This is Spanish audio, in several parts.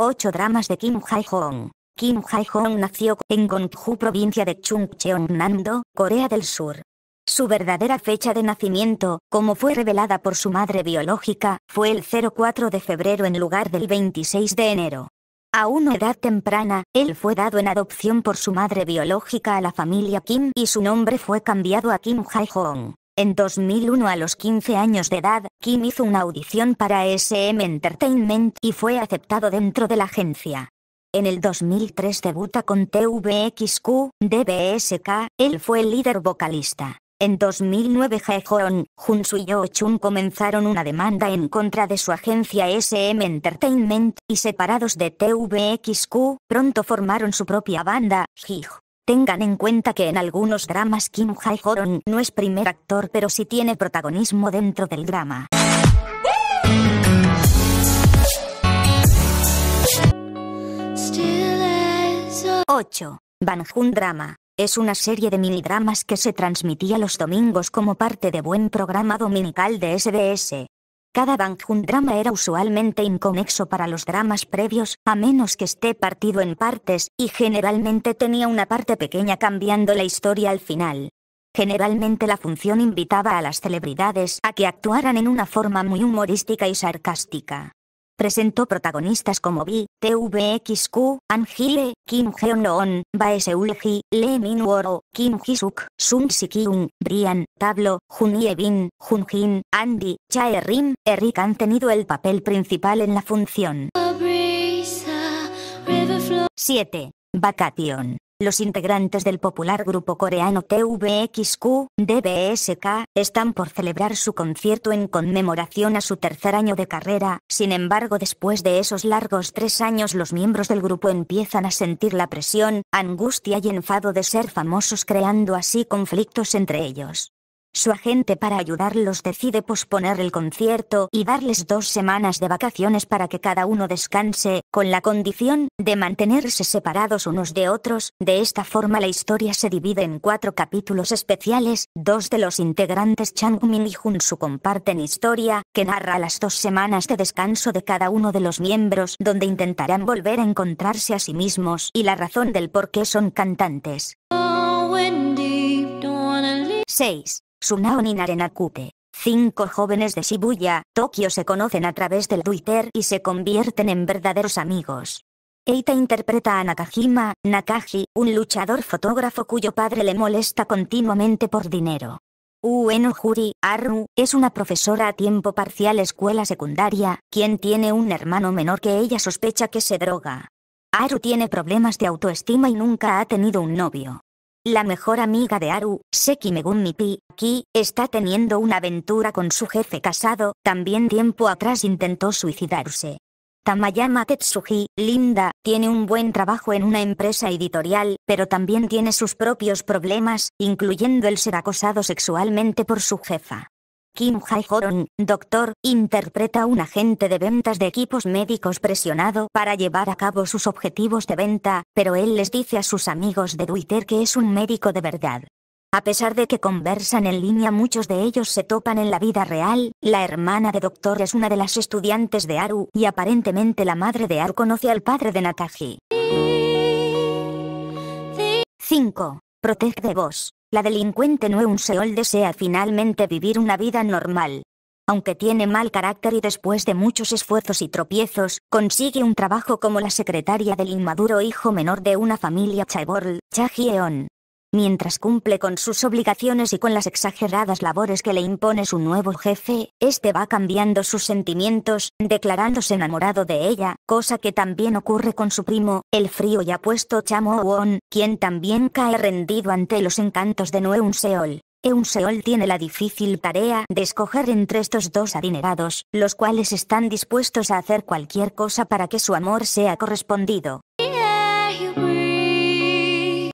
8 dramas de Kim HAE hong Kim Hae hong nació en Gongju provincia de chungcheongnam Nando, Corea del Sur. Su verdadera fecha de nacimiento, como fue revelada por su madre biológica, fue el 04 de febrero en lugar del 26 de enero. A una edad temprana, él fue dado en adopción por su madre biológica a la familia Kim y su nombre fue cambiado a Kim Hae hong en 2001 a los 15 años de edad, Kim hizo una audición para SM Entertainment y fue aceptado dentro de la agencia. En el 2003 debuta con TVXQ, DBSK, él fue el líder vocalista. En 2009 Jaehoon, Junsu y Yo Chun comenzaron una demanda en contra de su agencia SM Entertainment, y separados de TVXQ, pronto formaron su propia banda, HIG. Tengan en cuenta que en algunos dramas Kim Jae-horon no es primer actor pero sí tiene protagonismo dentro del drama. 8. Banjun Drama. Es una serie de minidramas que se transmitía los domingos como parte de buen programa dominical de SBS. Cada Bangjun drama era usualmente inconexo para los dramas previos, a menos que esté partido en partes, y generalmente tenía una parte pequeña cambiando la historia al final. Generalmente la función invitaba a las celebridades a que actuaran en una forma muy humorística y sarcástica. Presentó protagonistas como B, TVXQ, Angile, Kim jeon loon Bae Seul-ji, Lee Min-woro, Kim ji Sun Si-kyung, Brian, Tablo, Junie Bin, Jun Jin, Andy, Chae Rim, Eric han tenido el papel principal en la función. 7. Vacation. Los integrantes del popular grupo coreano TVXQ, DBSK, están por celebrar su concierto en conmemoración a su tercer año de carrera, sin embargo después de esos largos tres años los miembros del grupo empiezan a sentir la presión, angustia y enfado de ser famosos creando así conflictos entre ellos. Su agente para ayudarlos decide posponer el concierto y darles dos semanas de vacaciones para que cada uno descanse, con la condición de mantenerse separados unos de otros. De esta forma la historia se divide en cuatro capítulos especiales, dos de los integrantes Chang Min y su, comparten historia, que narra las dos semanas de descanso de cada uno de los miembros donde intentarán volver a encontrarse a sí mismos y la razón del por qué son cantantes. 6. Sunao Ninarenakute. Cinco jóvenes de Shibuya, Tokio se conocen a través del Twitter y se convierten en verdaderos amigos. Eita interpreta a Nakajima, Nakaji, un luchador fotógrafo cuyo padre le molesta continuamente por dinero. Ueno Juri, Aru, es una profesora a tiempo parcial escuela secundaria, quien tiene un hermano menor que ella sospecha que se droga. Aru tiene problemas de autoestima y nunca ha tenido un novio. La mejor amiga de Haru, Seki Megumi Pi, Ki, está teniendo una aventura con su jefe casado, también tiempo atrás intentó suicidarse. Tamayama Tetsuji, linda, tiene un buen trabajo en una empresa editorial, pero también tiene sus propios problemas, incluyendo el ser acosado sexualmente por su jefa. Kim hai horon doctor, interpreta a un agente de ventas de equipos médicos presionado para llevar a cabo sus objetivos de venta, pero él les dice a sus amigos de Twitter que es un médico de verdad. A pesar de que conversan en línea muchos de ellos se topan en la vida real, la hermana de Doctor es una de las estudiantes de Aru y aparentemente la madre de Aru conoce al padre de Nakaji. 5. Protege de vos. La delincuente un Seol desea finalmente vivir una vida normal. Aunque tiene mal carácter y después de muchos esfuerzos y tropiezos, consigue un trabajo como la secretaria del inmaduro hijo menor de una familia Chaebol, Cha Mientras cumple con sus obligaciones y con las exageradas labores que le impone su nuevo jefe, este va cambiando sus sentimientos, declarándose enamorado de ella, cosa que también ocurre con su primo, el frío y apuesto Chamo Won, quien también cae rendido ante los encantos de Noeun Seol. Eun Seol tiene la difícil tarea de escoger entre estos dos adinerados, los cuales están dispuestos a hacer cualquier cosa para que su amor sea correspondido.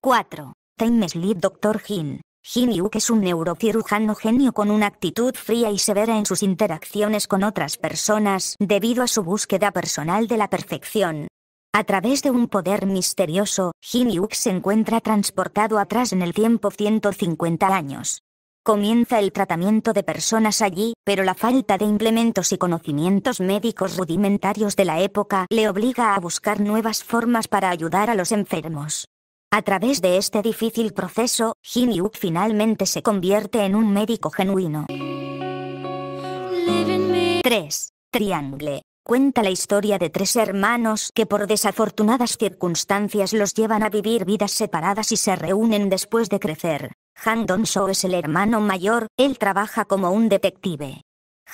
4. Time Sleep Dr. Jin. Jin Yuk es un neurocirujano genio con una actitud fría y severa en sus interacciones con otras personas debido a su búsqueda personal de la perfección. A través de un poder misterioso, Jin Yuk se encuentra transportado atrás en el tiempo 150 años. Comienza el tratamiento de personas allí, pero la falta de implementos y conocimientos médicos rudimentarios de la época le obliga a buscar nuevas formas para ayudar a los enfermos. A través de este difícil proceso, Jin yuk finalmente se convierte en un médico genuino. 3. Triangle. Cuenta la historia de tres hermanos que por desafortunadas circunstancias los llevan a vivir vidas separadas y se reúnen después de crecer. Han Dong-soo es el hermano mayor, él trabaja como un detective.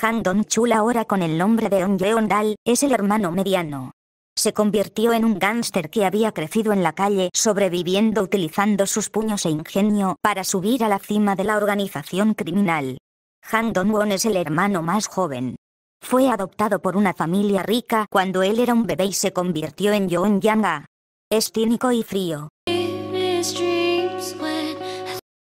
Han Dong-chul ahora con el nombre de On Yeon-dal, es el hermano mediano. Se convirtió en un gángster que había crecido en la calle sobreviviendo utilizando sus puños e ingenio para subir a la cima de la organización criminal. Han Dong-won es el hermano más joven. Fue adoptado por una familia rica cuando él era un bebé y se convirtió en Yoon yang Es cínico y frío.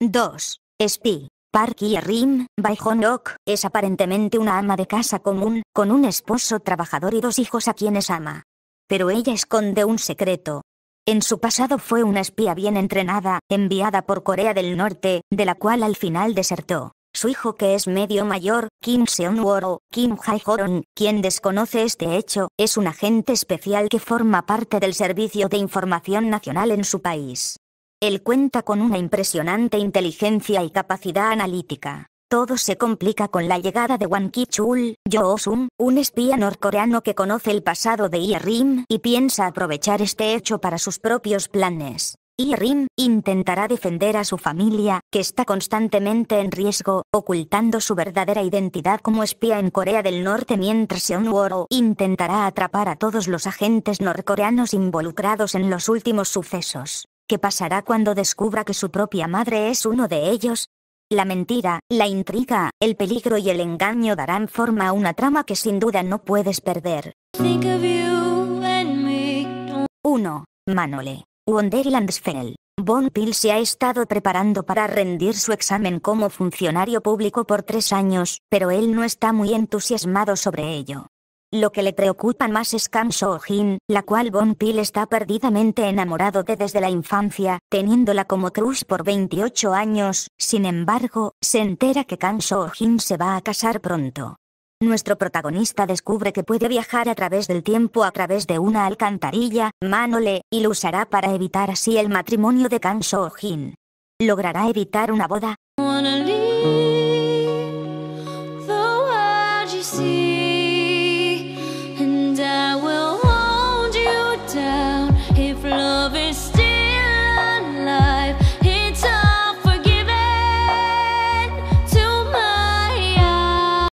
2. Spi. Park Ye-rim, Hong honok es aparentemente una ama de casa común, con un esposo trabajador y dos hijos a quienes ama pero ella esconde un secreto. En su pasado fue una espía bien entrenada, enviada por Corea del Norte, de la cual al final desertó. Su hijo que es medio mayor, Kim Seon-woro, Kim Jae-horon, quien desconoce este hecho, es un agente especial que forma parte del Servicio de Información Nacional en su país. Él cuenta con una impresionante inteligencia y capacidad analítica. Todo se complica con la llegada de Wan Ki-chul, Jo-sum, un espía norcoreano que conoce el pasado de Ye-rim y piensa aprovechar este hecho para sus propios planes. Ye-rim intentará defender a su familia, que está constantemente en riesgo, ocultando su verdadera identidad como espía en Corea del Norte mientras Seon Woro intentará atrapar a todos los agentes norcoreanos involucrados en los últimos sucesos. ¿Qué pasará cuando descubra que su propia madre es uno de ellos? La mentira, la intriga, el peligro y el engaño darán forma a una trama que sin duda no puedes perder. 1. Manole. Wonderlandsfell. Von Pil se ha estado preparando para rendir su examen como funcionario público por tres años, pero él no está muy entusiasmado sobre ello. Lo que le preocupa más es Kang So-jin, la cual Bon Pil está perdidamente enamorado de desde la infancia, teniéndola como cruz por 28 años, sin embargo, se entera que Kang So-jin se va a casar pronto. Nuestro protagonista descubre que puede viajar a través del tiempo a través de una alcantarilla, Manole, y lo usará para evitar así el matrimonio de Kang So-jin. ¿Logrará evitar una boda?